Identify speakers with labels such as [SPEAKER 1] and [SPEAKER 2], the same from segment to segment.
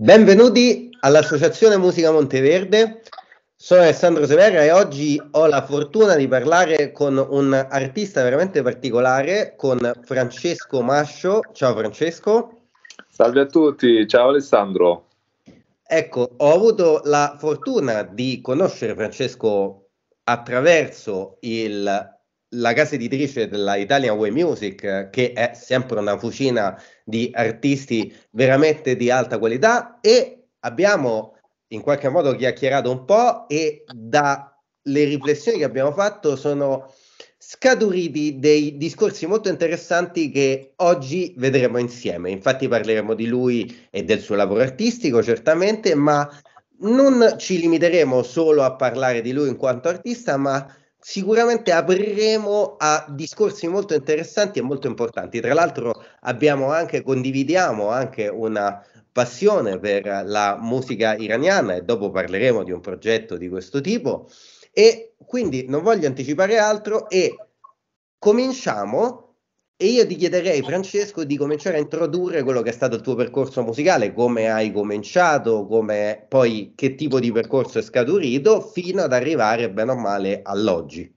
[SPEAKER 1] Benvenuti all'Associazione Musica Monteverde. Sono Alessandro Severa e oggi ho la fortuna di parlare con un artista veramente particolare, con Francesco Mascio. Ciao Francesco.
[SPEAKER 2] Salve a tutti, ciao Alessandro.
[SPEAKER 1] Ecco, ho avuto la fortuna di conoscere Francesco attraverso il la casa editrice della Italian Way Music, che è sempre una fucina di artisti veramente di alta qualità e abbiamo in qualche modo chiacchierato un po' e dalle riflessioni che abbiamo fatto sono scaturiti dei discorsi molto interessanti che oggi vedremo insieme. Infatti parleremo di lui e del suo lavoro artistico certamente, ma non ci limiteremo solo a parlare di lui in quanto artista, ma sicuramente apriremo a discorsi molto interessanti e molto importanti. Tra l'altro abbiamo anche, condividiamo anche una passione per la musica iraniana e dopo parleremo di un progetto di questo tipo. E quindi non voglio anticipare altro e cominciamo e io ti chiederei, Francesco, di cominciare a introdurre quello che è stato il tuo percorso musicale, come hai cominciato, come, poi che tipo di percorso è scaturito, fino ad arrivare bene o male all'oggi.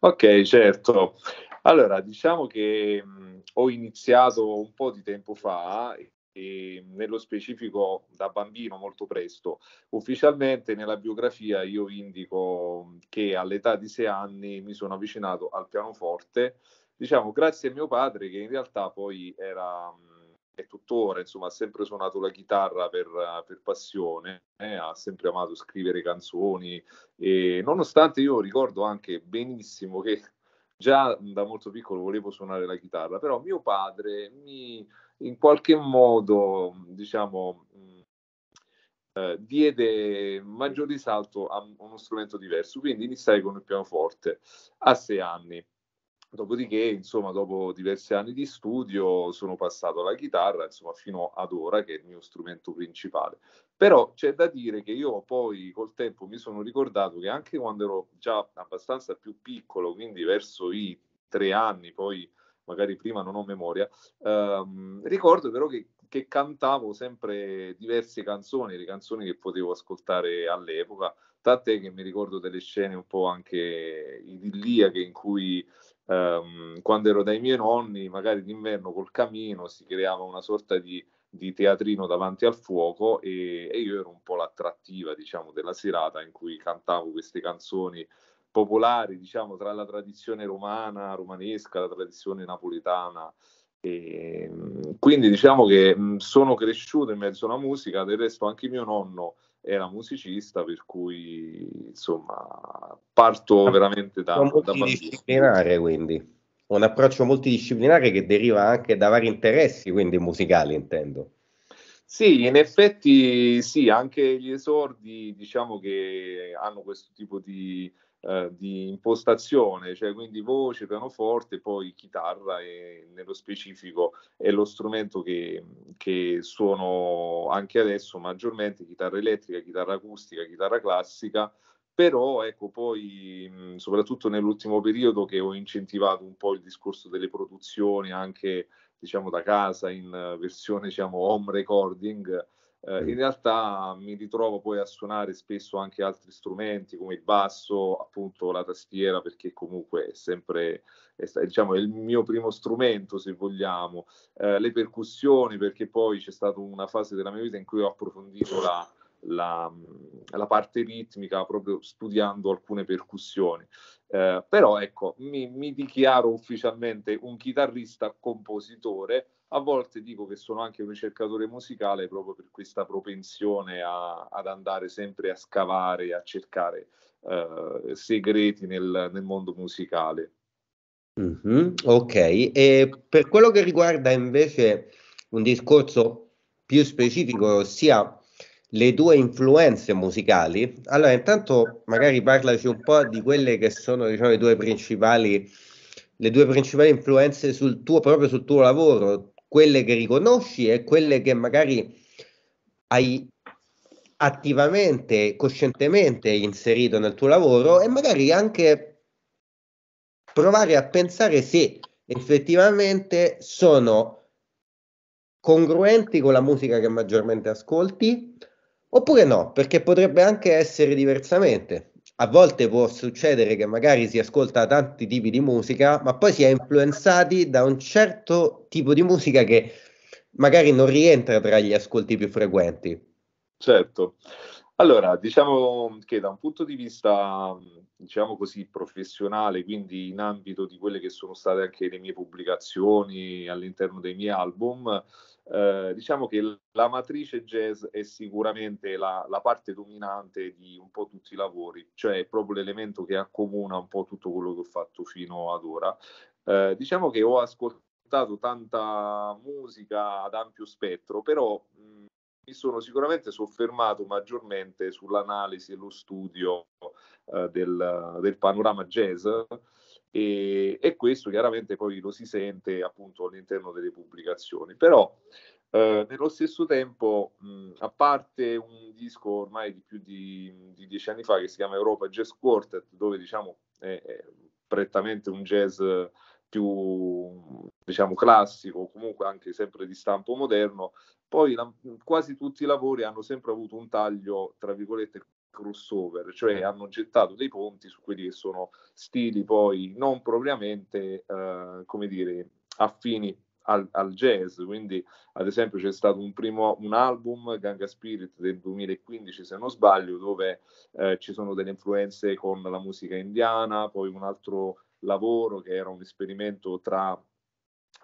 [SPEAKER 2] Ok, certo. Allora, diciamo che mh, ho iniziato un po' di tempo fa e nello specifico da bambino molto presto. Ufficialmente nella biografia io indico che all'età di sei anni mi sono avvicinato al pianoforte diciamo grazie a mio padre che in realtà poi era è tuttora, insomma, ha sempre suonato la chitarra per, per passione, eh, ha sempre amato scrivere canzoni e nonostante io ricordo anche benissimo che già da molto piccolo volevo suonare la chitarra, però mio padre mi in qualche modo, diciamo, eh, diede maggior risalto a uno strumento diverso, quindi iniziai con il pianoforte a sei anni. Dopodiché, insomma, dopo diversi anni di studio sono passato alla chitarra, insomma, fino ad ora che è il mio strumento principale. Però c'è da dire che io poi col tempo mi sono ricordato che anche quando ero già abbastanza più piccolo, quindi verso i tre anni, poi magari prima non ho memoria, ehm, ricordo però che, che cantavo sempre diverse canzoni, le canzoni che potevo ascoltare all'epoca, tant'è che mi ricordo delle scene un po' anche idilliache in cui ehm, quando ero dai miei nonni, magari d'inverno col camino si creava una sorta di, di teatrino davanti al fuoco e, e, io ero un po' l'attrattiva, diciamo, della serata in cui cantavo queste canzoni popolari, diciamo, tra la tradizione romana, romanesca, la tradizione napoletana. E, ehm, quindi diciamo che mh, sono cresciuto in mezzo alla musica, del resto anche mio nonno era musicista, per cui insomma parto ah, veramente da, un da
[SPEAKER 1] disciplinare, quindi un approccio multidisciplinare che deriva anche da vari interessi, quindi musicali intendo.
[SPEAKER 2] Sì, in effetti sì, anche gli esordi diciamo che hanno questo tipo di eh, di impostazione, cioè quindi voce, pianoforte, poi chitarra e nello specifico è lo strumento che, che suono anche adesso maggiormente, chitarra elettrica, chitarra acustica, chitarra classica, però ecco poi soprattutto nell'ultimo periodo che ho incentivato un po' il discorso delle produzioni anche diciamo da casa in versione diciamo home recording eh, in mm. realtà mi ritrovo poi a suonare spesso anche altri strumenti come il basso, appunto la tastiera, perché comunque è sempre è, diciamo, è il mio primo strumento, se vogliamo, eh, le percussioni, perché poi c'è stata una fase della mia vita in cui ho approfondito la, la, mm, la parte ritmica proprio studiando alcune percussioni. Eh, però ecco, mi, mi dichiaro ufficialmente un chitarrista compositore a volte dico che sono anche un ricercatore musicale proprio per questa propensione a, ad andare sempre a scavare, a cercare eh, segreti nel, nel, mondo musicale.
[SPEAKER 1] Mm-hmm, ok, e per quello che riguarda invece un discorso più specifico, ossia le tue influenze musicali, allora intanto magari parlaci un po' di quelle che sono diciamo, le tue principali le due principali influenze sul tuo, proprio sul tuo lavoro, quelle che riconosci e quelle che magari hai attivamente, coscientemente inserito nel tuo lavoro e magari anche provare a pensare se effettivamente sono congruenti con la musica che maggiormente ascolti oppure no, perché potrebbe anche essere diversamente a volte può succedere che magari si ascolta tanti tipi di musica, ma poi si è influenzati da un certo tipo di musica che magari non rientra tra gli ascolti più frequenti.
[SPEAKER 2] Certo. Allora, diciamo che da un punto di vista, diciamo così, professionale, quindi in ambito di quelle che sono state anche le mie pubblicazioni all'interno dei miei album, eh, diciamo che la matrice jazz è sicuramente la, la, parte dominante di un po' tutti i lavori, cioè è proprio l'elemento che accomuna un po' tutto quello che ho fatto fino ad ora. Eh, diciamo che ho ascoltato tanta musica ad ampio spettro, però mi sono sicuramente soffermato maggiormente sull'analisi e lo studio eh, del, del, panorama jazz e, e, questo chiaramente poi lo si sente appunto all'interno delle pubblicazioni. Però eh, nello stesso tempo, mh, a parte un disco ormai di più di, di, dieci anni fa che si chiama Europa Jazz Quartet, dove diciamo è, è prettamente un jazz più diciamo classico, comunque anche sempre di stampo moderno, poi la, quasi tutti i lavori hanno sempre avuto un taglio, tra virgolette, crossover, cioè mm. hanno gettato dei ponti su quelli che sono stili poi non propriamente, eh, come dire, affini al, al, jazz, quindi ad esempio c'è stato un primo un album, Ganga Spirit del 2015 se non sbaglio, dove eh, ci sono delle influenze con la musica indiana, poi un altro lavoro che era un esperimento tra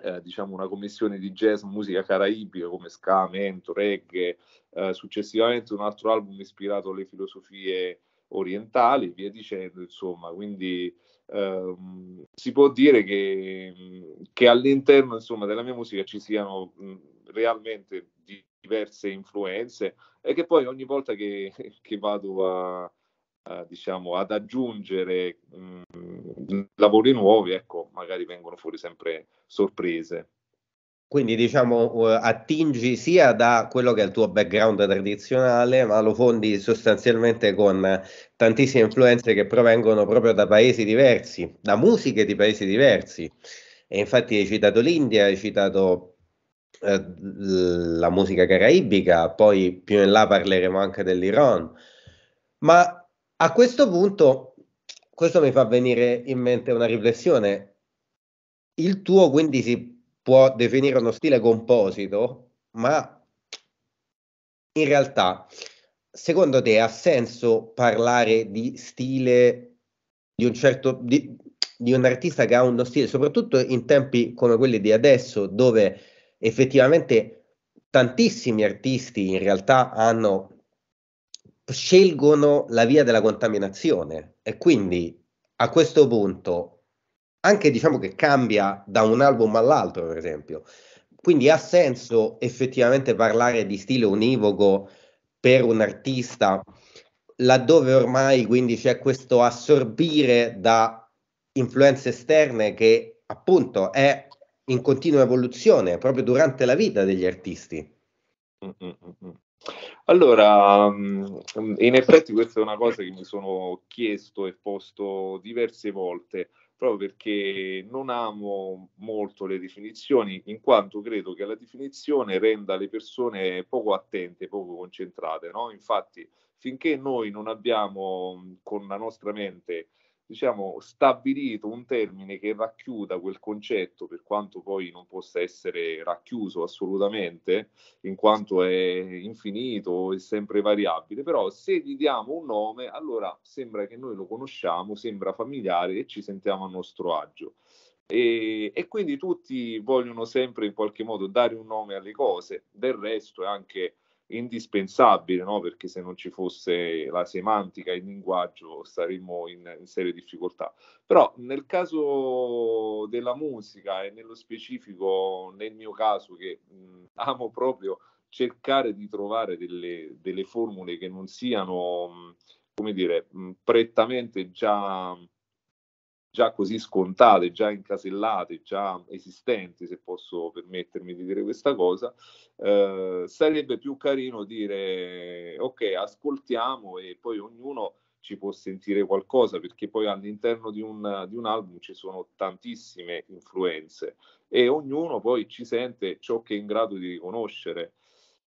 [SPEAKER 2] eh, diciamo una commissione di jazz, musica caraibica come ska, mento, reggae, eh, successivamente un altro album ispirato alle filosofie orientali, via dicendo, insomma, quindi ehm, si può dire che, che all'interno insomma, della mia musica ci siano mh, realmente diverse influenze e che poi ogni volta che, che vado a, eh, diciamo, ad aggiungere mh, mm, lavori nuovi, ecco, magari vengono fuori sempre sorprese.
[SPEAKER 1] Quindi diciamo attingi sia da quello che è il tuo background tradizionale, ma lo fondi sostanzialmente con tantissime influenze che provengono proprio da paesi diversi, da musiche di paesi diversi. E infatti hai citato l'India, hai citato eh, la musica caraibica, poi più in là parleremo anche dell'Iran. Ma a questo punto, questo mi fa venire in mente una riflessione. Il tuo quindi si può definire uno stile composito, ma in realtà, secondo te ha senso parlare di stile di un certo di, di un artista che ha uno stile, soprattutto in tempi come quelli di adesso, dove effettivamente tantissimi artisti in realtà hanno scelgono la via della contaminazione e quindi a questo punto anche diciamo che cambia da un album all'altro, per esempio. Quindi ha senso effettivamente parlare di stile univoco per un artista laddove ormai quindi c'è questo assorbire da influenze esterne che appunto è in continua evoluzione proprio durante la vita degli artisti.
[SPEAKER 2] mm mm, mm, mm. Allora, mm, in effetti questa è una cosa che mi sono chiesto e posto diverse volte, proprio perché non amo molto le definizioni, in quanto credo che la definizione renda le persone poco attente, poco concentrate. No? Infatti, finché noi non abbiamo mm, con la nostra mente diciamo, stabilito un termine che racchiuda quel concetto, per quanto poi non possa essere racchiuso assolutamente, in quanto è infinito e sempre variabile, però se gli diamo un nome, allora sembra che noi lo conosciamo, sembra familiare e ci sentiamo a nostro agio. E, e quindi tutti vogliono sempre in qualche modo dare un nome alle cose, del resto è anche indispensabile, no? perché se non ci fosse la semantica, il linguaggio, saremmo in, in, serie difficoltà. Però nel caso della musica e nello specifico nel mio caso che mh, amo proprio cercare di trovare delle, delle formule che non siano, mh, come dire, mh, prettamente già già così scontate, già incasellate, già esistenti, se posso permettermi di dire questa cosa, eh, sarebbe più carino dire ok, ascoltiamo e poi ognuno ci può sentire qualcosa, perché poi all'interno di un, di un album ci sono tantissime influenze e ognuno poi ci sente ciò che è in grado di riconoscere.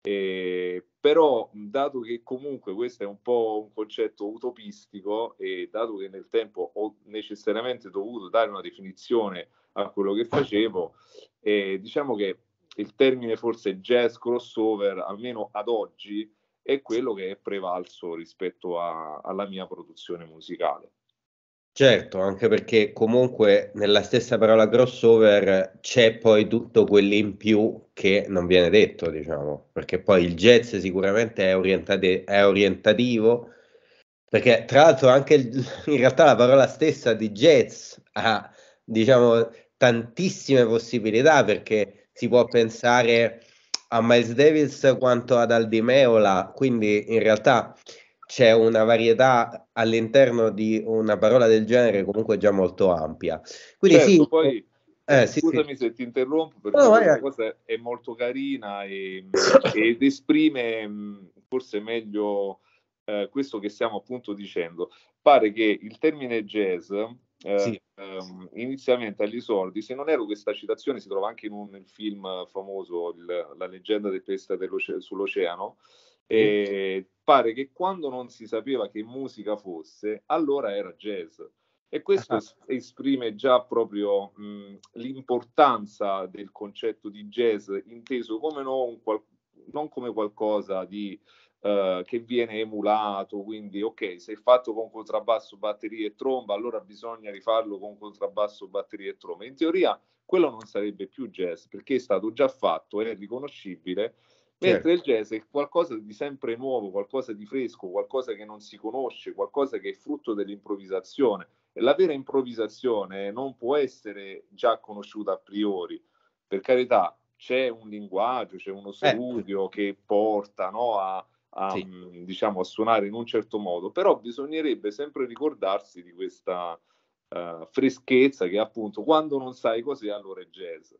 [SPEAKER 2] Eh, però dato che comunque questo è un po' un concetto utopistico e dato che nel tempo ho necessariamente dovuto dare una definizione a quello che facevo, eh, diciamo che il termine forse jazz crossover, almeno ad oggi, è quello che è prevalso rispetto a, alla mia produzione musicale.
[SPEAKER 1] Certo, anche perché comunque nella stessa parola crossover c'è poi tutto quell'in più che non viene detto, diciamo, perché poi il jazz sicuramente è, orientate- è orientativo, perché tra l'altro anche il, in realtà la parola stessa di jazz ha, diciamo, tantissime possibilità, perché si può pensare a Miles Davis quanto ad Aldi Meola, quindi in realtà c'è una varietà all'interno di una parola del genere comunque già molto ampia.
[SPEAKER 2] Quindi certo, sì, poi, eh, eh scusami sì, se ti interrompo, perché no, questa cosa è molto carina e, ed esprime mm, forse meglio eh, questo che stiamo appunto dicendo. Pare che il termine jazz eh, sì. ehm, inizialmente agli soldi, se non ero questa citazione si trova anche in un film famoso, il, La leggenda del pesca sull'oceano, e pare che quando non si sapeva che musica fosse, allora era jazz. E questo esatto. esprime già proprio mh, l'importanza del concetto di jazz inteso come non, qual- non come qualcosa di, uh, che viene emulato, quindi ok, se è fatto con contrabbasso, batteria e tromba, allora bisogna rifarlo con contrabbasso, batteria e tromba. In teoria quello non sarebbe più jazz perché è stato già fatto, è riconoscibile Certo. Mentre il jazz è qualcosa di sempre nuovo, qualcosa di fresco, qualcosa che non si conosce, qualcosa che è frutto dell'improvvisazione. E la vera improvvisazione non può essere già conosciuta a priori. Per carità, c'è un linguaggio, c'è uno certo. studio eh. che porta no, a, a, sì. diciamo, a, suonare in un certo modo, però bisognerebbe sempre ricordarsi di questa uh, freschezza che appunto quando non sai cos'è allora è jazz.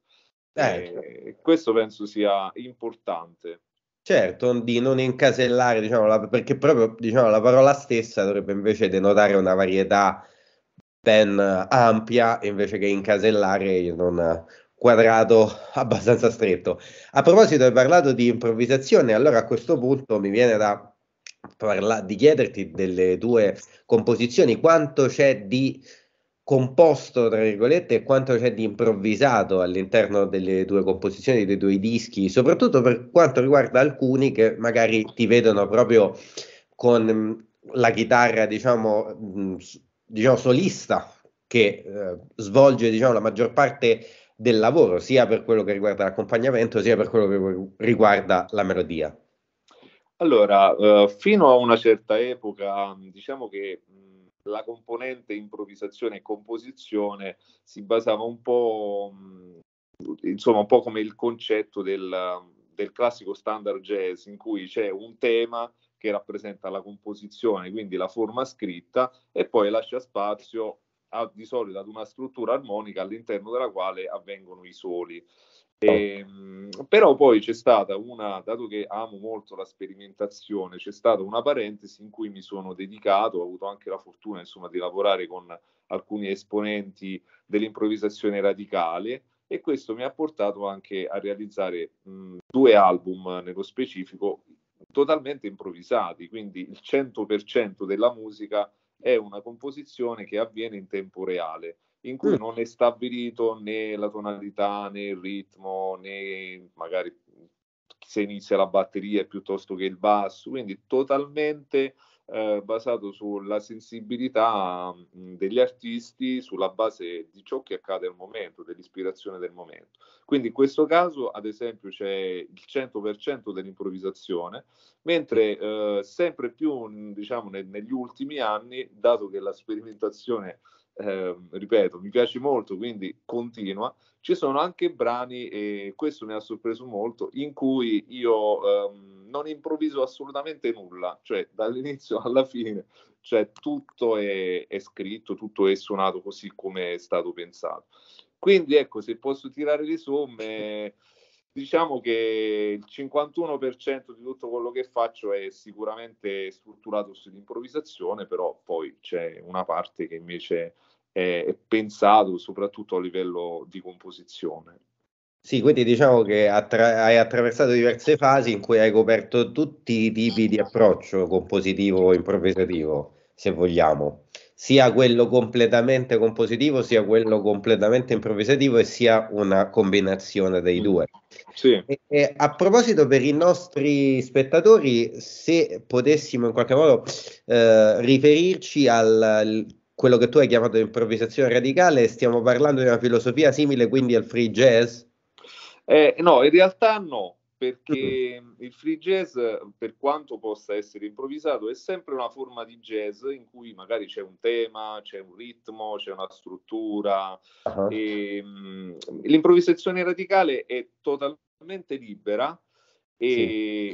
[SPEAKER 2] Eh, eh, certo. eh, questo penso sia importante.
[SPEAKER 1] Certo, di non incasellare, diciamo, la, perché proprio diciamo, la parola stessa dovrebbe invece denotare una varietà ben ampia, invece che incasellare in un quadrato abbastanza stretto. A proposito, hai parlato di improvvisazione, allora a questo punto mi viene da parla- di chiederti delle tue composizioni, quanto c'è di composto, tra virgolette, e quanto c'è di improvvisato all'interno delle tue composizioni, dei tuoi dischi, soprattutto per quanto riguarda alcuni che magari ti vedono proprio con mm, la chitarra, diciamo, mm, diciamo solista, che eh, svolge diciamo, la maggior parte del lavoro, sia per quello che riguarda l'accompagnamento, sia per quello che
[SPEAKER 2] riguarda la melodia. Allora, eh, fino a una certa epoca, diciamo che mm, la componente improvvisazione e composizione si basava un po', insomma, un po' come il concetto del, del classico standard jazz in cui c'è un tema che rappresenta la composizione, quindi la forma scritta, e poi lascia spazio a, di solito ad una struttura armonica all'interno della quale avvengono i soli. Oh. E, ehm, però poi c'è stata una, dato che amo molto la sperimentazione, c'è stata una parentesi in cui mi sono dedicato, ho avuto anche la fortuna insomma, di lavorare con alcuni esponenti dell'improvvisazione radicale e questo mi ha portato anche a realizzare mh, due album nello specifico totalmente improvvisati, quindi il 100% della musica è una composizione che avviene in tempo reale in cui mm. non è stabilito né la tonalità né il ritmo né magari se inizia la batteria piuttosto che il basso, quindi totalmente eh, basato sulla sensibilità mh, mm, degli artisti sulla base di ciò che accade al momento, dell'ispirazione del momento. Quindi in questo caso, ad esempio, c'è il 100% dell'improvvisazione, mentre eh, sempre più, mm, diciamo, ne, negli ultimi anni, dato che la sperimentazione Ehm, ripeto, mi piace molto, quindi continua. Ci sono anche brani, e questo mi ha sorpreso molto, in cui io ehm, non improvviso assolutamente nulla, cioè dall'inizio alla fine, cioè tutto è, è scritto, tutto è suonato così come è stato pensato. Quindi ecco, se posso tirare le somme... Diciamo che il 51% di tutto quello che faccio è sicuramente strutturato sull'improvvisazione, però poi c'è una parte che invece è, è pensato soprattutto a livello di composizione.
[SPEAKER 1] Sì, quindi diciamo che attra- hai attraversato diverse fasi in cui hai coperto tutti i tipi di approccio compositivo o improvvisativo, se vogliamo, sia quello completamente compositivo, sia quello completamente improvvisativo e sia una combinazione dei mm. due. Sì. E, e a proposito, per i nostri spettatori, se potessimo in qualche modo eh, riferirci al, al quello che tu hai chiamato improvvisazione radicale, stiamo parlando di una filosofia simile quindi al free jazz?
[SPEAKER 2] Eh, no, in realtà no, perché il free jazz, per quanto possa essere improvvisato, è sempre una forma di jazz in cui magari c'è un tema, c'è un ritmo, c'è una struttura. Uh-huh. E, ehm, mh, l'improvvisazione radicale è totalmente totalmente libera e,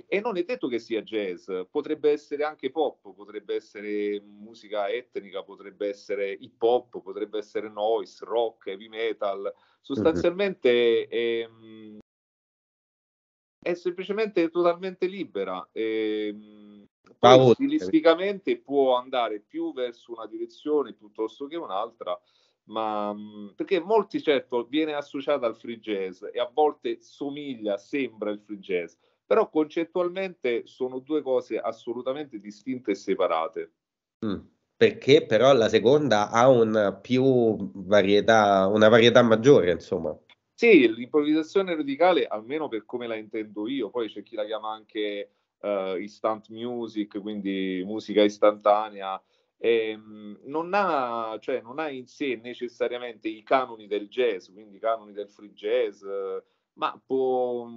[SPEAKER 2] sì. e, non è detto che sia jazz, potrebbe essere anche pop, potrebbe essere musica etnica, potrebbe essere hip hop, potrebbe essere noise, rock, heavy metal. Sostanzialmente mm-hmm. è, è, semplicemente totalmente libera. È, ehm, poi, eh. stilisticamente può andare più verso una direzione piuttosto che un'altra ma mm, perché molti certo viene associata al free jazz e a volte somiglia, sembra il free jazz, però concettualmente sono due cose assolutamente distinte e separate.
[SPEAKER 1] Mm, perché però la seconda ha una più varietà, una varietà maggiore, insomma.
[SPEAKER 2] Sì, l'improvvisazione radicale, almeno per come la intendo io, poi c'è chi la chiama anche uh, instant music, quindi musica istantanea, ehm, non, ha, cioè, non, ha, in sé necessariamente i canoni del jazz, quindi i canoni del free jazz, ma può,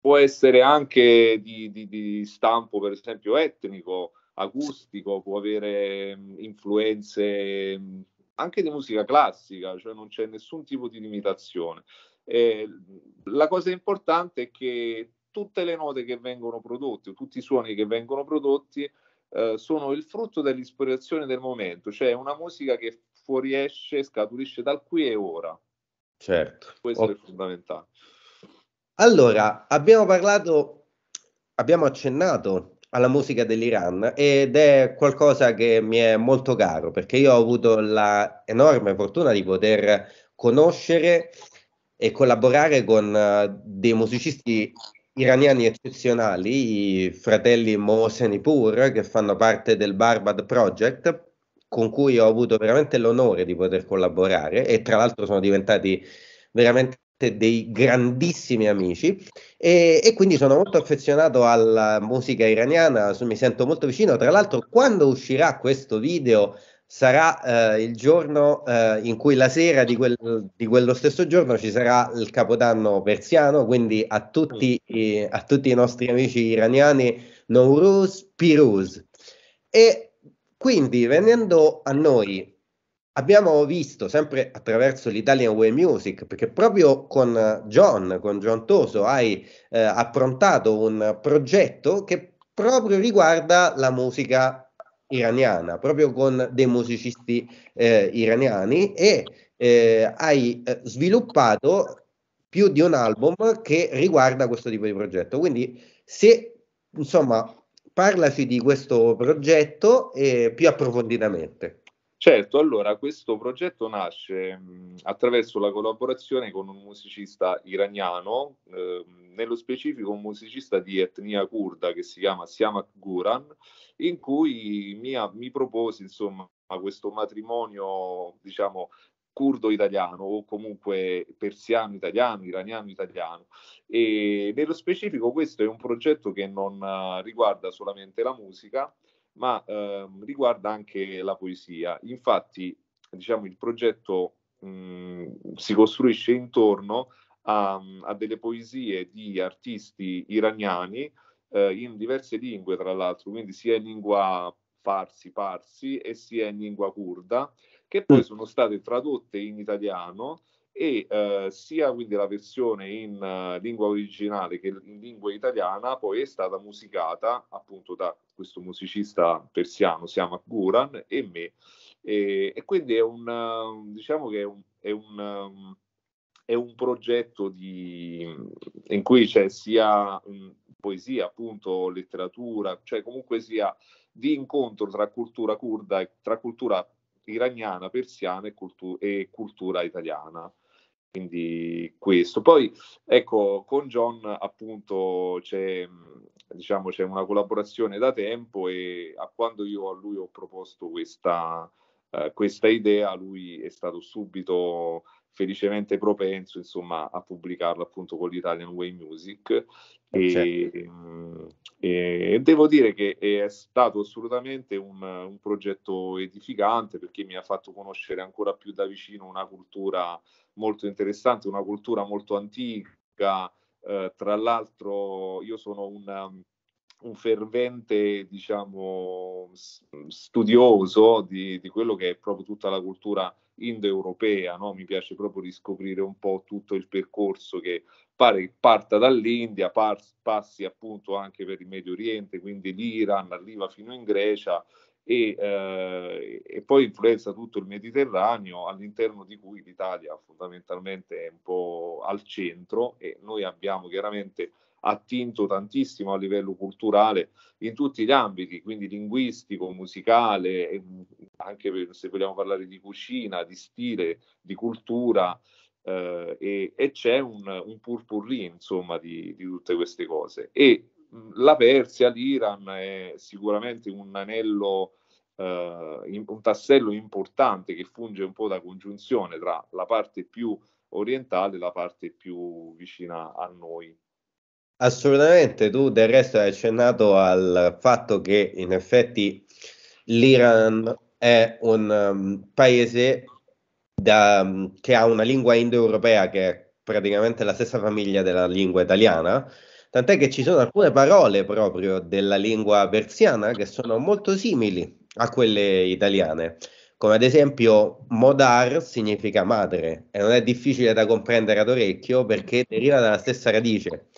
[SPEAKER 2] può, essere anche di, di, di stampo, per esempio, etnico, acustico, può avere mm, influenze mm, anche di musica classica, cioè non c'è nessun tipo di limitazione. Eh, la cosa importante è che tutte le note che vengono prodotte, tutti i suoni che vengono prodotti, eh, sono il frutto dell'ispirazione del momento, cioè una musica che fuoriesce, scaturisce dal qui e ora. Certo. Questo okay. è fondamentale.
[SPEAKER 1] Allora, abbiamo parlato, abbiamo accennato alla musica dell'Iran ed è qualcosa che mi è molto caro perché io ho avuto l'enorme fortuna di poter conoscere e collaborare con eh, dei musicisti iraniani eccezionali, i fratelli Mohsenipur, che fanno parte del Barbad Project, con cui ho avuto veramente l'onore di poter collaborare e tra l'altro sono diventati veramente dei grandissimi amici e, e, quindi sono molto affezionato alla musica iraniana, mi sento molto vicino. Tra l'altro, quando uscirà questo video sarà eh, il giorno eh, in cui la sera di, quel, di, quello stesso giorno ci sarà il capodanno persiano, quindi a tutti, eh, a tutti i nostri amici iraniani Nowruz Piruz. E quindi venendo a noi, abbiamo visto sempre attraverso l'Italian Way Music, perché proprio con John, con John Toso, hai eh, approntato un progetto che proprio riguarda la musica iraniana, proprio con dei musicisti eh, iraniani e eh, hai eh, sviluppato più di un album che riguarda questo tipo di progetto. Quindi se insomma parlaci di questo progetto eh, più approfonditamente.
[SPEAKER 2] Certo, allora questo progetto nasce mh, attraverso la collaborazione con un musicista iraniano, eh, nello specifico un musicista di etnia kurda che si chiama Siamak Guran, in cui mia, mi propose insomma questo matrimonio, diciamo, kurdo-italiano o comunque persiano-italiano, iraniano-italiano. E nello specifico questo è un progetto che non eh, riguarda solamente la musica, ma ehm, riguarda anche la poesia. Infatti, diciamo, il progetto mh, mhmm, si costruisce intorno a, a, delle poesie di artisti iraniani eh, in diverse lingue, tra l'altro, quindi sia in lingua farsi, parsi e sia in lingua kurda, che poi mm. sono state tradotte in italiano e eh, sia quindi la versione in uh, lingua originale che in lingua italiana poi è stata musicata appunto da questo musicista persiano, si chiama Guran, e me. E, e quindi è un, uh, diciamo che è un, è un, um, è un progetto di, in cui c'è sia um, poesia, appunto, letteratura, cioè comunque sia di incontro tra cultura kurda e tra cultura iraniana, persiana e, cultu- e cultura italiana. Quindi questo. Poi ecco, con John appunto c'è, diciamo, c'è una collaborazione da tempo e a quando io a lui ho proposto questa, eh, questa idea, lui è stato subito felicemente propenso insomma, a pubblicarla appunto con l'Italian Way Music. Eh, certo. E, certo. Mm, mh, e devo dire che è stato assolutamente un, un, progetto edificante perché mi ha fatto conoscere ancora più da vicino una cultura molto interessante, una cultura molto antica. Eh, tra l'altro, io sono un, un fervente diciamo, studioso di, di, quello che è proprio tutta la cultura indoeuropea, no? mi piace proprio riscoprire un po' tutto il percorso che pare che parta dall'India, par- passi appunto anche per il Medio Oriente, quindi l'Iran, arriva fino in Grecia e, eh, e poi influenza tutto il Mediterraneo all'interno di cui l'Italia fondamentalmente è un po' al centro e noi abbiamo chiaramente attinto tantissimo a livello culturale in tutti gli ambiti, quindi linguistico, musicale, mm, anche se vogliamo parlare di cucina, di stile, di cultura, eh, e, e, c'è un, un purpurri insomma di, di, tutte queste cose. E mm, la Persia, l'Iran è sicuramente un anello Uh, un tassello importante che funge un po' da congiunzione tra la parte più orientale e la parte più vicina a noi.
[SPEAKER 1] Assolutamente, tu del resto hai accennato al fatto che in effetti l'Iran è un um, paese da, um, che ha una lingua indoeuropea che è praticamente la stessa famiglia della lingua italiana, tant'è che ci sono alcune parole proprio della lingua persiana che sono molto simili a quelle italiane, come ad esempio modar significa madre e non è difficile da comprendere ad orecchio perché deriva dalla stessa radice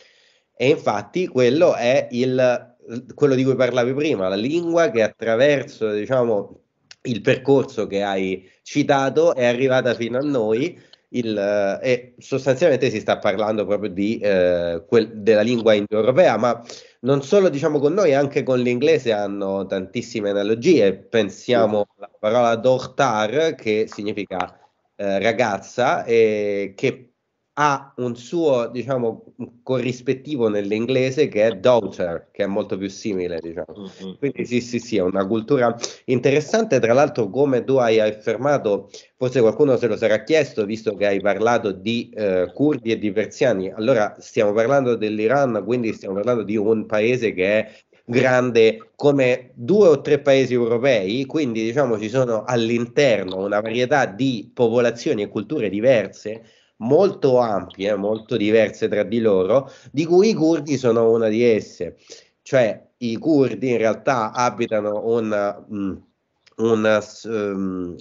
[SPEAKER 1] e infatti quello è il, quello di cui parlavi prima, la lingua che attraverso diciamo, il percorso che hai citato è arrivata fino a noi. Il, eh, sostanzialmente si sta parlando proprio di, eh, quel, della lingua indoeuropea, ma non solo diciamo con noi, anche con l'inglese hanno tantissime analogie. Pensiamo alla parola dortar che significa eh, ragazza e che ha un suo, diciamo, corrispettivo nell'inglese che è daughter, che è molto più simile, diciamo. Mm-hmm. Quindi sì, sì, sì, è una cultura interessante. Tra l'altro, come tu hai affermato, forse qualcuno se lo sarà chiesto, visto che hai parlato di eh, curdi e di persiani. Allora, stiamo parlando dell'Iran, quindi stiamo parlando di un paese che è grande come due o tre paesi europei, quindi diciamo ci sono all'interno una varietà di popolazioni e culture diverse molto ampie, eh, molto diverse tra di loro, di cui i curdi sono una di esse. Cioè i curdi in realtà abitano una, mm, una, ehm,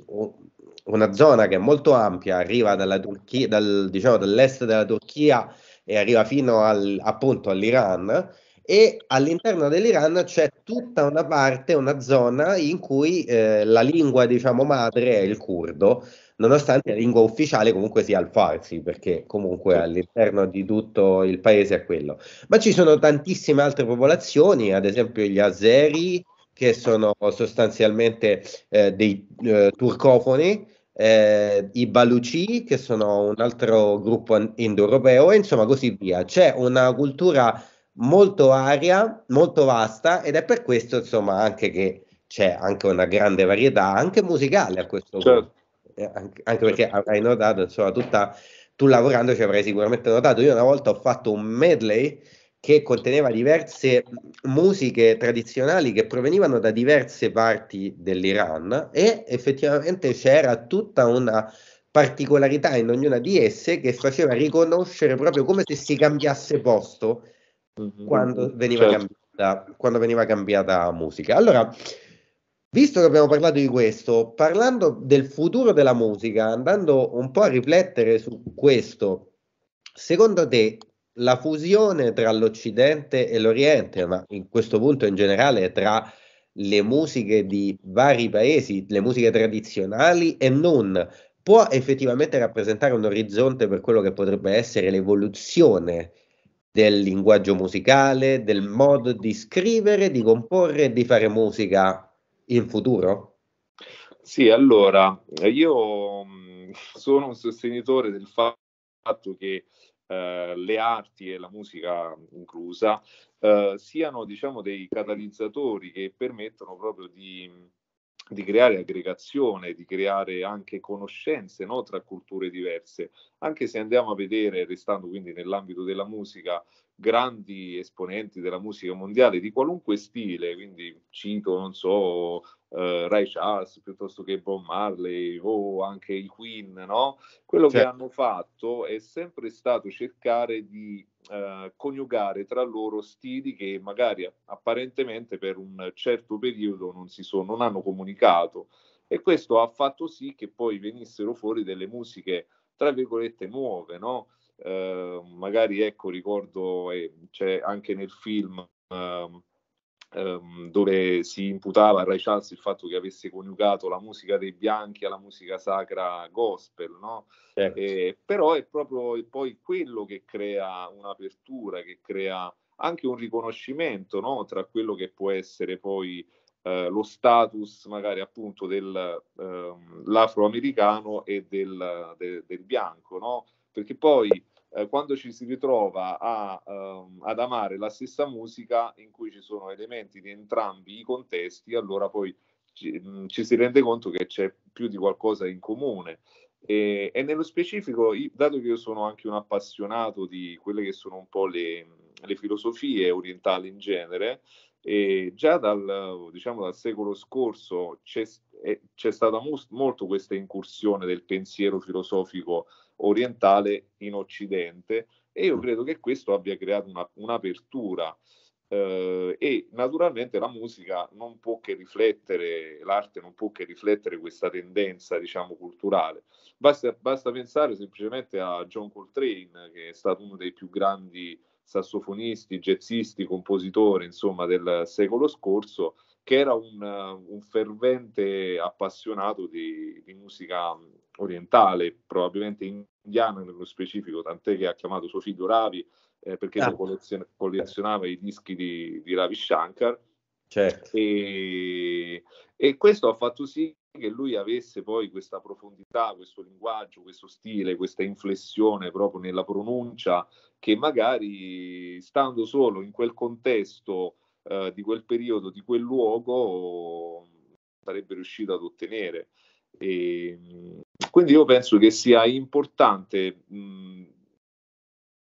[SPEAKER 1] una zona che è molto ampia, arriva dalla Turchia, dal, diciamo, dall'est della Turchia e arriva fino al, appunto all'Iran e all'interno dell'Iran c'è tutta una parte, una zona in cui eh, la lingua, diciamo, madre è il curdo, nonostante la lingua ufficiale comunque sia il farsi, perché comunque all'interno di tutto il paese è quello. Ma ci sono tantissime altre popolazioni, ad esempio gli azeri, che sono sostanzialmente eh, dei eh, turcofoni, eh, i Baluci, che sono un altro gruppo indoeuropeo, e insomma così via. C'è una cultura molto aria, molto vasta ed è per questo insomma anche che c'è anche una grande varietà anche musicale a questo certo. punto, eh, anche, perché avrai notato insomma tutta, tu lavorando ci avrai sicuramente notato, io una volta ho fatto un medley che conteneva diverse musiche tradizionali che provenivano da diverse parti dell'Iran e effettivamente c'era tutta una particolarità in ognuna di esse che faceva riconoscere proprio come se si cambiasse posto Mm-hmm. quando veniva, certo. cambiata, quando veniva cambiata musica. Allora, Visto che abbiamo parlato di questo, parlando del futuro della musica, andando un po' a riflettere su questo, secondo te la fusione tra l'Occidente e l'Oriente, ma in questo punto in generale tra le musiche di vari paesi, le musiche tradizionali e non, può effettivamente rappresentare un orizzonte per quello che potrebbe essere l'evoluzione del linguaggio musicale, del modo di scrivere, di comporre e di fare musica in
[SPEAKER 2] futuro? Sì, allora, io mm, sono un sostenitore del fatto che eh, le arti e la musica inclusa eh, siano, diciamo, dei catalizzatori che permettono proprio di di creare aggregazione, di creare anche conoscenze no, tra culture diverse, anche se andiamo a vedere, restando quindi nell'ambito della musica, grandi esponenti della musica mondiale di qualunque stile, quindi cito, non so, eh, Ray Charles piuttosto che Bob Marley o anche i Queen, no? Quello certo. che hanno fatto è sempre stato cercare di eh, coniugare tra loro stili che magari apparentemente per un certo periodo non, si sono, non hanno comunicato e questo ha fatto sì che poi venissero fuori delle musiche tra virgolette nuove, no? Eh, magari ecco ricordo, eh, c'è anche nel film ehm, ehm, dove si imputava a Ray Charles il fatto che avesse coniugato la musica dei bianchi alla musica sacra gospel, no? Certo. Eh, però è proprio poi quello che crea un'apertura, che crea anche un riconoscimento no? tra quello che può essere poi eh, lo status magari appunto dell'afroamericano ehm, eh, e del, de, del bianco, no? perché poi eh, quando ci si ritrova a, ehm, ad amare la stessa musica in cui ci sono elementi di entrambi i contesti, allora poi ci, mh, ci si rende conto che c'è più di qualcosa in comune. E, e, nello specifico, dato che io sono anche un appassionato di quelle che sono un po' le, le filosofie orientali in genere, e già dal, diciamo, dal, secolo scorso c'è, eh, c'è stata mo- molto questa incursione del pensiero filosofico orientale in Occidente e io mm. credo che questo abbia creato una, un'apertura eh, e naturalmente la musica non può che riflettere, l'arte non può che riflettere questa tendenza, diciamo, culturale. Basta, basta pensare semplicemente a John Coltrane, che è stato uno dei più grandi sassofonisti, jazzisti, compositori, insomma, del secolo scorso, che era un, un fervente appassionato di, di, musica orientale, probabilmente indiana nello specifico, tant'è che ha chiamato suo figlio Ravi eh, perché ah. collezion- collezionava i dischi di, di Ravi Shankar. Certo. E, e questo ha fatto sì che lui avesse poi questa profondità, questo linguaggio, questo stile, questa inflessione proprio nella pronuncia che magari stando solo in quel contesto eh, di quel periodo, di quel luogo sarebbe riuscito ad ottenere. E, ehm, quindi io penso che sia importante mh,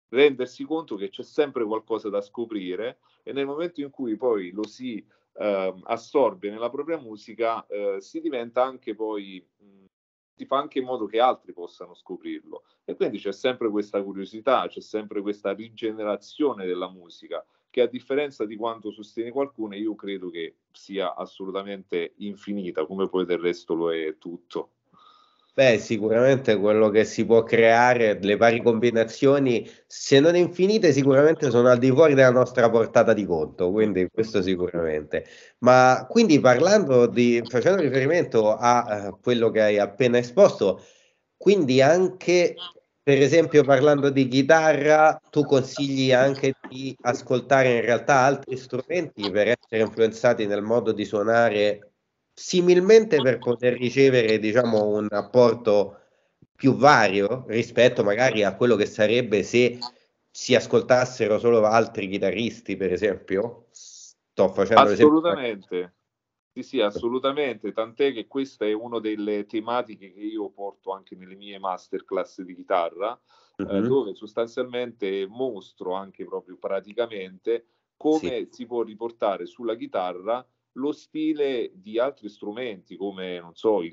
[SPEAKER 2] rendersi conto che c'è sempre qualcosa da scoprire e nel momento in cui poi lo si eh, assorbe nella propria musica eh, si diventa anche poi mh, si fa anche in modo che altri possano scoprirlo e quindi c'è sempre questa curiosità, c'è sempre questa rigenerazione della musica che a differenza di quanto sostiene qualcuno, io credo che sia assolutamente infinita, come poi del resto lo è tutto.
[SPEAKER 1] Beh, sicuramente quello che si può creare, le varie combinazioni, se non infinite, sicuramente sono al di fuori della nostra portata di conto, quindi questo sicuramente. Ma quindi parlando di, facendo riferimento a eh, quello che hai appena esposto, quindi anche per esempio parlando di chitarra, tu consigli anche di ascoltare in realtà altri strumenti per essere influenzati nel modo di suonare similmente per poter ricevere diciamo un apporto più vario rispetto magari a quello che sarebbe se si ascoltassero solo altri chitarristi per esempio sto facendo assolutamente
[SPEAKER 2] sì, sì, assolutamente, tant'è che questa è una delle tematiche che io porto anche nelle mie masterclass di chitarra, mm-hmm. eh, mhm. dove sostanzialmente mostro anche proprio praticamente come sì. si può riportare sulla chitarra lo stile di altri strumenti come, non so, il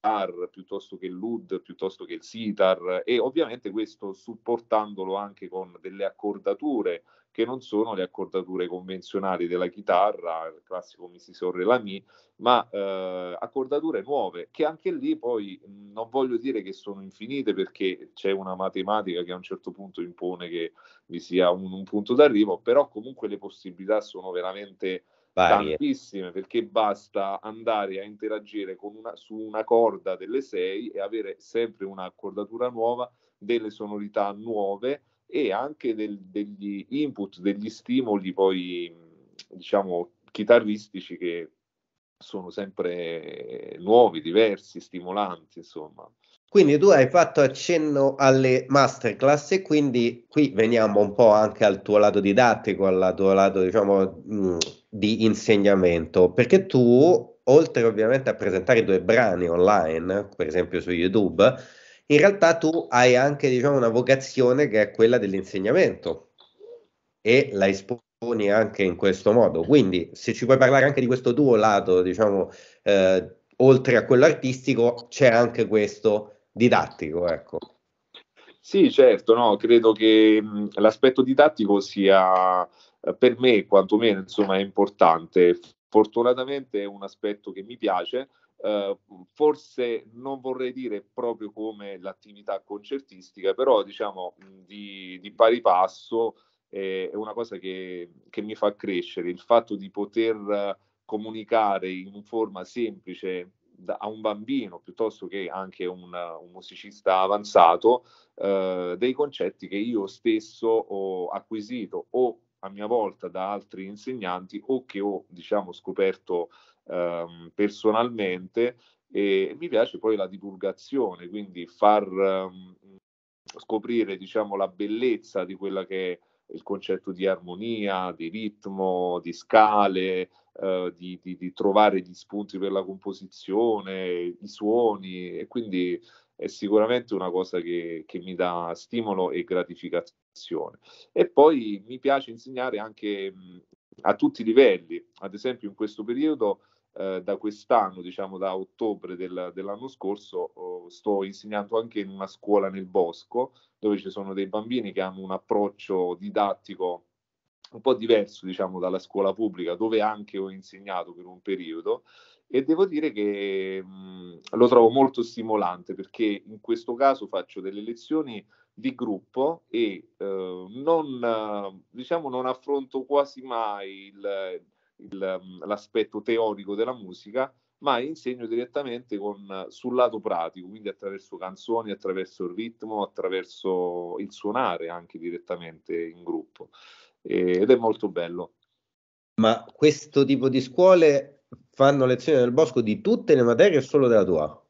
[SPEAKER 2] sitar piuttosto che l'ud piuttosto che il sitar e ovviamente questo supportandolo anche con delle accordature che non sono le accordature convenzionali della chitarra, il classico mi si sorre la mi, ma eh, accordature nuove che anche lì poi non voglio dire che sono infinite perché c'è una matematica che a un certo punto impone che vi sia un, un punto d'arrivo, però comunque le possibilità sono veramente Varie. tantissime perché basta andare a interagire una, su una corda delle 6 e avere sempre un'accordatura nuova, delle sonorità nuove e anche del, degli input, degli stimoli poi diciamo chitarristici che sono sempre eh, nuovi, diversi, stimolanti, insomma.
[SPEAKER 1] Quindi tu hai fatto accenno alle masterclass e quindi qui veniamo un po' anche al tuo lato didattico, al tuo lato diciamo mm, di insegnamento, perché tu oltre ovviamente a presentare i tuoi brani online, per esempio su YouTube, in realtà tu hai anche diciamo una vocazione che è quella dell'insegnamento e la esponi anche in questo modo. Quindi se ci puoi parlare anche di questo tuo lato, diciamo, eh, oltre a quello artistico, c'è anche questo didattico, ecco.
[SPEAKER 2] Sì, certo, no, credo che mh, mm, l'aspetto didattico sia eh, per me quantomeno insomma, è importante. Fortunatamente è un aspetto che mi piace, eh, forse non vorrei dire proprio come l'attività concertistica, però diciamo mm, di, di pari passo eh, è una cosa che, che, mi fa crescere, il fatto di poter eh, comunicare in forma semplice a un bambino piuttosto che anche un, un musicista avanzato eh, dei concetti che io stesso ho acquisito o a mia volta da altri insegnanti o che ho diciamo scoperto eh, personalmente e mi piace poi la divulgazione quindi far eh, scoprire diciamo la bellezza di quella che è il concetto di armonia, di ritmo, di scale, eh, di, di, di, trovare gli spunti per la composizione, i suoni e quindi è sicuramente una cosa che, che mi dà stimolo e gratificazione. E poi mi piace insegnare anche mh, mm, a tutti i livelli, ad esempio in questo periodo eh, da quest'anno, diciamo da ottobre del, dell'anno scorso, oh, sto insegnando anche in una scuola nel bosco dove ci sono dei bambini che hanno un approccio didattico un po' diverso diciamo dalla scuola pubblica dove anche ho insegnato per un periodo e devo dire che mh, lo trovo molto stimolante perché in questo caso faccio delle lezioni di gruppo e eh, non, diciamo, non affronto quasi mai il, il, mm, l'aspetto teorico della musica, ma insegno direttamente con, sul lato pratico, quindi attraverso canzoni, attraverso il ritmo, attraverso il suonare anche direttamente in gruppo. E, ed è molto bello.
[SPEAKER 1] Ma questo tipo di scuole fanno lezioni nel bosco di tutte le materie o solo della tua?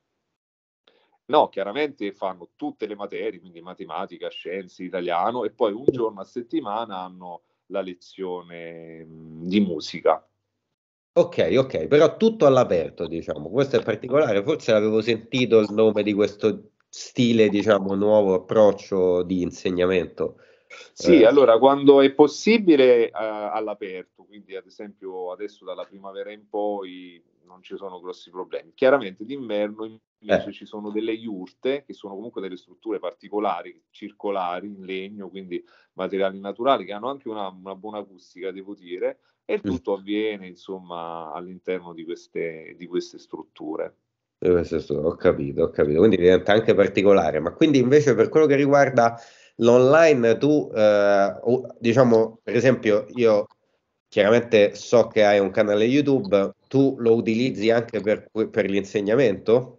[SPEAKER 2] No, chiaramente fanno tutte le materie, quindi matematica, scienze, italiano, e poi un giorno a settimana hanno la lezione
[SPEAKER 1] mm, di musica. Ok, ok, però tutto all'aperto, diciamo, questo è particolare, forse avevo sentito il nome di questo stile, diciamo, nuovo approccio di insegnamento.
[SPEAKER 2] Sì, eh. allora quando è possibile eh, all'aperto, quindi ad esempio adesso dalla primavera in poi non ci sono grossi problemi. Chiaramente d'inverno in Invece ci sono delle yurte che sono comunque delle strutture particolari, circolari, in legno, quindi materiali naturali che hanno anche una, una buona acustica, devo dire, e mm. tutto avviene insomma all'interno di queste, di queste strutture.
[SPEAKER 1] Ho capito, ho capito, quindi diventa anche particolare, ma quindi invece per quello che riguarda l'online tu, eh, diciamo, per esempio io chiaramente so che hai un canale YouTube, tu lo utilizzi anche per,
[SPEAKER 2] per l'insegnamento?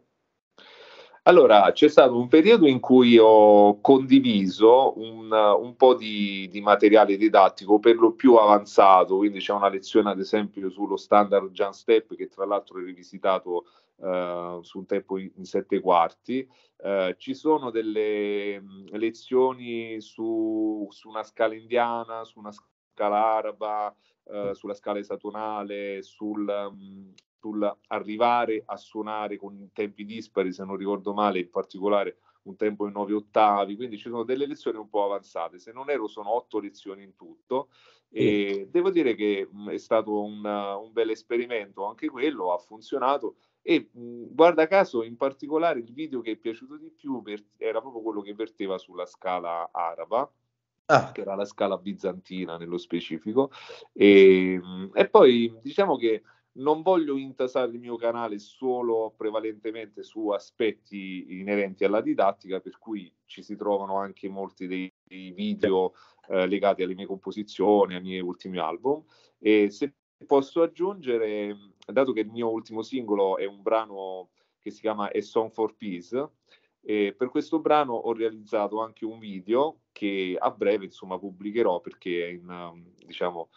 [SPEAKER 2] Allora, c'è stato un periodo in cui ho condiviso un, un po' di, di, materiale didattico per lo più avanzato, quindi c'è una lezione ad esempio sullo standard Jump Step che tra l'altro è rivisitato eh, su un tempo in sette quarti, eh, ci sono delle mh, lezioni su, su una scala indiana, su una scala araba, Uh, sulla scala esatonale, sul, um, arrivare a suonare con tempi dispari, se non ricordo male, in particolare un tempo in nove ottavi, quindi ci sono delle lezioni un po' avanzate, se non ero sono otto lezioni in tutto e mm. devo dire che mh, è stato un, un, bel esperimento, anche quello ha funzionato e mh, guarda caso in particolare il video che è piaciuto di più per, era proprio quello che verteva sulla scala araba, ah. che era la scala bizantina nello specifico e, mh, e poi diciamo che non voglio intasare il mio canale solo prevalentemente su aspetti inerenti alla didattica, per cui ci si trovano anche molti dei, dei video eh, legati alle mie composizioni, ai miei ultimi album. E se posso aggiungere, dato che il mio ultimo singolo è un brano che si chiama A Song for Peace, e per questo brano ho realizzato anche un video che a breve insomma pubblicherò perché è in, diciamo,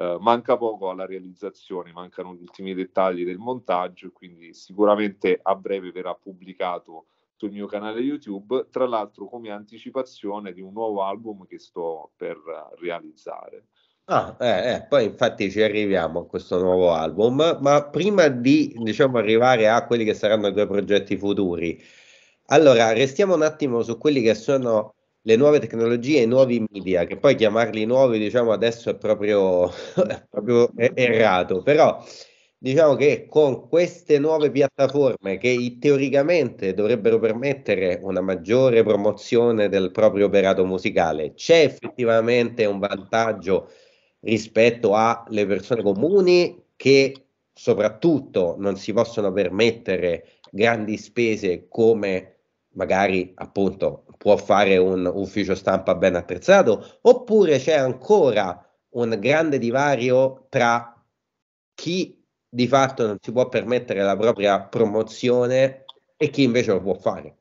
[SPEAKER 2] eh, manca poco alla realizzazione, mancano gli ultimi dettagli del montaggio, quindi sicuramente a breve verrà pubblicato sul mio canale YouTube, tra l'altro come anticipazione di un nuovo album che sto per realizzare.
[SPEAKER 1] Ah, eh, eh, poi infatti ci arriviamo a questo nuovo album, ma prima di diciamo, arrivare a quelli che saranno i tuoi progetti futuri, allora restiamo un attimo su quelli che sono le nuove tecnologie i nuovi media, che poi chiamarli nuovi diciamo adesso è proprio, è proprio errato, però diciamo che con queste nuove piattaforme che teoricamente dovrebbero permettere una maggiore promozione del proprio operato musicale, c'è effettivamente un vantaggio rispetto alle persone comuni che soprattutto non si possono permettere grandi spese come magari appunto può fare un ufficio stampa ben attrezzato, oppure c'è ancora un grande divario tra chi di fatto non si può permettere la propria promozione e chi invece lo può fare.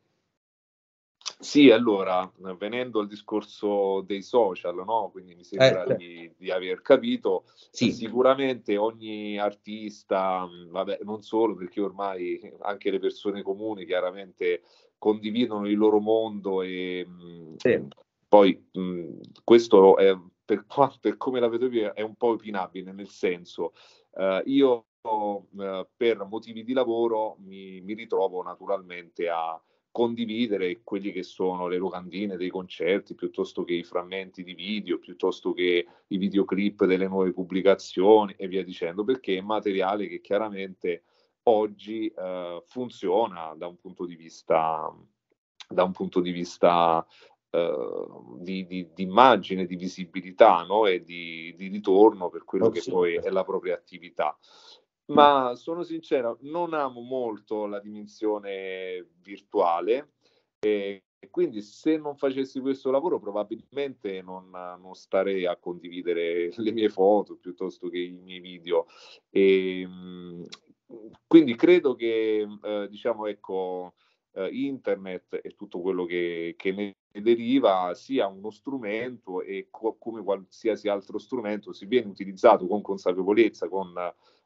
[SPEAKER 2] Sì, allora, venendo al discorso dei social, no? quindi mi sembra eh, di, di, aver capito, sì. sicuramente ogni artista, vabbè, non solo perché ormai anche le persone comuni chiaramente condividono il loro mondo e sì. Mm, poi mh, mm, questo è, per, quanto come la vedo io è un po' opinabile, nel senso uh, io uh, per motivi di lavoro mi, mi ritrovo naturalmente a condividere quelli che sono le locandine dei concerti, piuttosto che i frammenti di video, piuttosto che i videoclip delle nuove pubblicazioni e via dicendo, perché è materiale che chiaramente oggi eh, funziona da un punto di vista, da un punto di, vista eh, di, di, immagine, di visibilità no? e di, ritorno per quello oh, che sì. poi è la propria attività. Ma sono sincero, non amo molto la dimensione virtuale e quindi se non facessi questo lavoro probabilmente non, non starei a condividere le mie foto piuttosto che i miei video e, ehm, quindi credo che eh, diciamo, ecco, eh, internet e tutto quello che, che, ne deriva sia uno strumento e co- come qualsiasi altro strumento si viene utilizzato con consapevolezza, con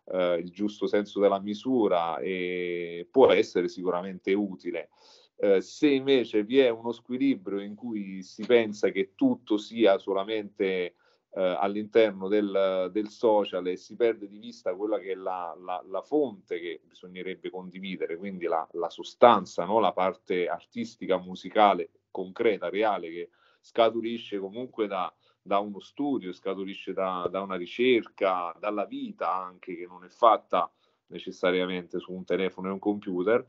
[SPEAKER 2] eh, il giusto senso della misura e può essere sicuramente utile. Eh, se invece vi è uno squilibrio in cui si pensa che tutto sia solamente eh, all'interno del, del, social e si perde di vista quella che è la, la, la fonte che bisognerebbe condividere, quindi la, la sostanza, no? la parte artistica, musicale, concreta, reale che scaturisce comunque da, da uno studio, scaturisce da, da, una ricerca, dalla vita anche che non è fatta necessariamente su un telefono e un computer.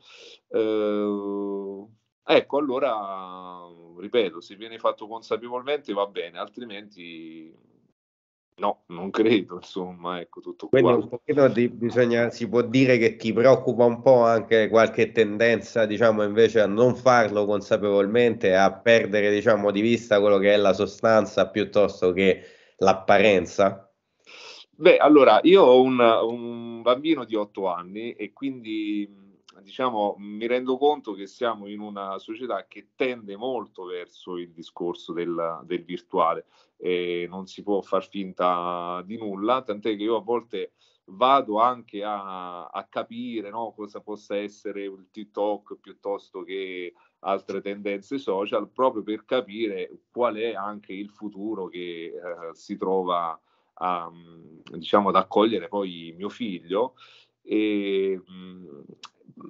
[SPEAKER 2] Eh, ecco, allora, ripeto, se viene fatto consapevolmente va bene, altrimenti No, non credo, insomma, ecco tutto Quindi qua. un
[SPEAKER 1] pochino di, bisogna, si può dire che ti preoccupa un po' anche qualche tendenza, diciamo, invece a non farlo consapevolmente, a perdere, diciamo, di vista quello che è la sostanza piuttosto che l'apparenza?
[SPEAKER 2] Beh, allora, io ho un, un bambino di otto anni e quindi diciamo, mi rendo conto che siamo in una società che tende molto verso il discorso del, del virtuale e non si può far finta di nulla, tant'è che io a volte vado anche a, a capire no, cosa possa essere il TikTok piuttosto che altre tendenze social, proprio per capire qual è anche il futuro che eh, si trova a, diciamo, ad accogliere poi mio figlio. E, mm,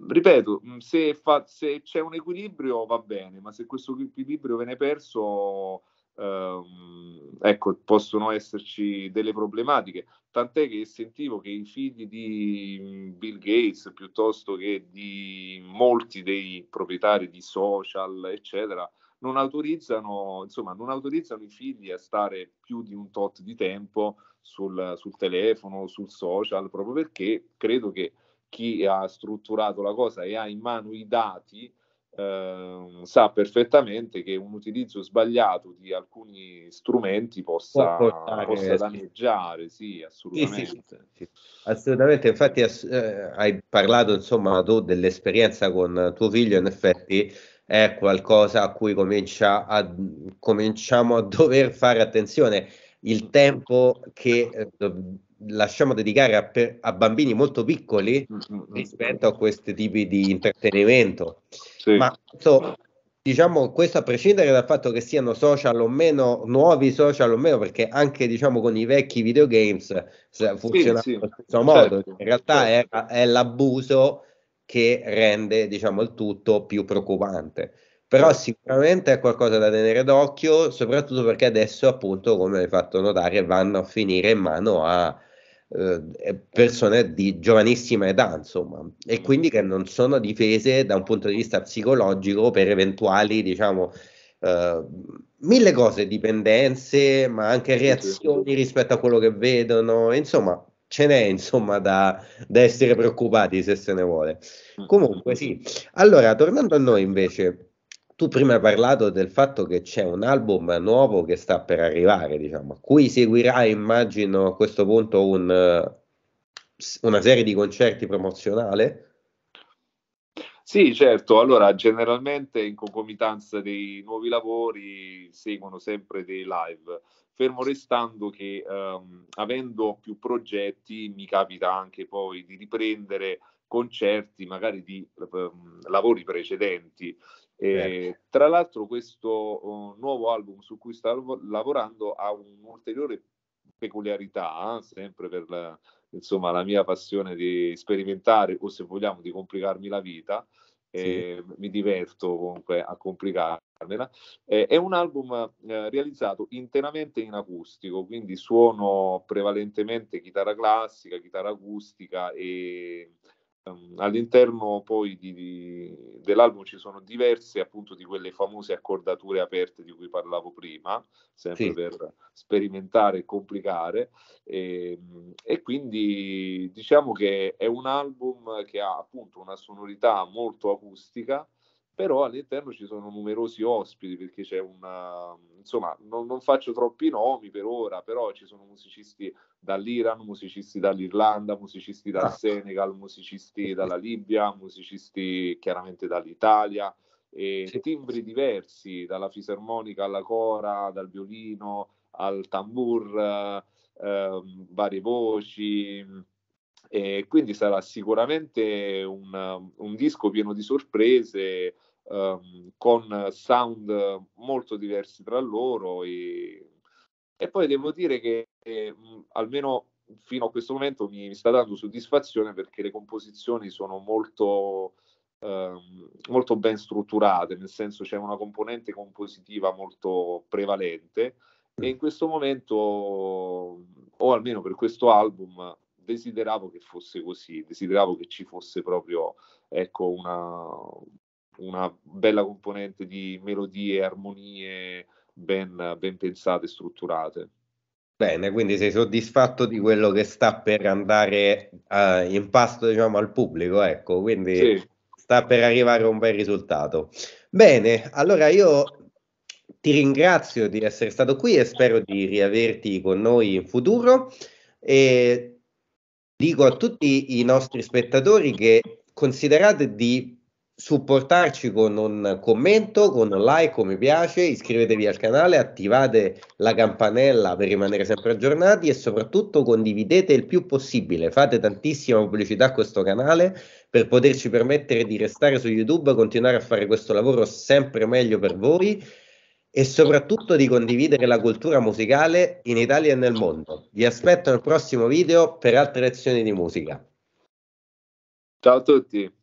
[SPEAKER 2] ripeto, mm, se, fa, se, c'è un equilibrio va bene, ma se questo equilibrio viene perso, ehm, ecco, possono esserci delle problematiche. Tant'è che sentivo che i figli di mm, Bill Gates piuttosto che di molti dei proprietari di social, eccetera, non autorizzano, insomma, non autorizzano i figli a stare più di un tot di tempo sul, sul telefono, sul social, proprio perché credo che chi ha strutturato la cosa e ha in mano i dati eh, sa perfettamente che un utilizzo sbagliato di alcuni strumenti possa, portare, possa danneggiare, sì, sì assolutamente. Sì,
[SPEAKER 1] sì, assolutamente, infatti ass- eh, hai parlato insomma tu dell'esperienza con tuo figlio, in effetti è qualcosa a cui comincia a, cominciamo a dover fare attenzione. Il tempo che eh, lasciamo dedicare a, per, a bambini molto piccoli mm-hmm. rispetto a questi tipi di intrattenimento. Sì. Ma so, diciamo questo a prescindere dal fatto che siano social o meno, nuovi social o meno, perché anche diciamo con i vecchi videogames funziona sì, sì. allo stesso modo. Certo, In realtà certo. è, è, l'abuso che rende diciamo il tutto più preoccupante. Però sicuramente è qualcosa da tenere d'occhio, soprattutto perché adesso, appunto, come hai fatto notare, vanno a finire in mano a eh, eh, persone di giovanissima età, insomma, e quindi che non sono difese da un punto di vista psicologico per eventuali, diciamo, eh, mille cose, dipendenze, ma anche reazioni rispetto a quello che vedono, insomma, ce n'è insomma da, da, essere preoccupati se se ne vuole. Mm. Comunque sì, allora tornando a noi invece, tu prima hai parlato del fatto che c'è un album nuovo che sta per arrivare, diciamo, a cui seguirà, immagino, a questo punto un, eh, una serie di concerti promozionale.
[SPEAKER 2] Sì, certo. Allora, generalmente in concomitanza dei nuovi lavori seguono sempre dei live, fermo restando che ehm, avendo più progetti mi capita anche poi di riprendere concerti, magari di ehm, lavori precedenti. E, certo. tra l'altro questo uh, nuovo album su cui sta lavorando ha un'ulteriore peculiarità, eh, sempre per la, insomma, la mia passione di sperimentare o se vogliamo di complicarmi la vita, eh, sì. mi diverto comunque a complicarmela. Eh, è un album eh, realizzato interamente in acustico, quindi suono prevalentemente chitarra classica, chitarra acustica e Ehm, all'interno poi di, di, dell'album ci sono diverse appunto di quelle famose accordature aperte di cui parlavo prima, sempre sì. per sperimentare e complicare. E, ehm, e, quindi diciamo che è un album che ha appunto una sonorità molto acustica, però all'interno ci sono numerosi ospiti perché c'è una insomma non, non, faccio troppi nomi per ora però ci sono musicisti dall'Iran musicisti dall'Irlanda musicisti dal ah. Senegal musicisti dalla Libia musicisti chiaramente dall'Italia e sì. timbri diversi dalla fisarmonica alla cora dal violino al tambur eh, varie voci e quindi sarà sicuramente un, un disco pieno di sorprese, um, con sound molto diversi tra loro. E, e poi devo dire che eh, almeno fino a questo momento mi, mi, sta dando soddisfazione perché le composizioni sono molto, ehm, molto ben strutturate, nel senso c'è una componente compositiva molto prevalente e mm. in questo momento, o almeno per questo album, desideravo che fosse così, desideravo che ci fosse proprio ecco, una, una bella componente di melodie, armonie ben, ben pensate e strutturate.
[SPEAKER 1] Bene, quindi sei soddisfatto di quello che sta per andare uh, in pasto diciamo, al pubblico, ecco, quindi sì. sta per arrivare a un bel risultato. Bene, allora io ti ringrazio di essere stato qui e spero di riaverti con noi in futuro. E dico a tutti i nostri spettatori che considerate di supportarci con un commento, con un like, come piace, iscrivetevi al canale, attivate la campanella per rimanere sempre aggiornati e soprattutto condividete il più possibile, fate tantissima pubblicità a questo canale per poterci permettere di restare su YouTube, e continuare a fare questo lavoro sempre meglio per voi e soprattutto di condividere la cultura musicale in Italia e nel mondo. Vi aspetto al prossimo video per altre lezioni di musica. Ciao a tutti.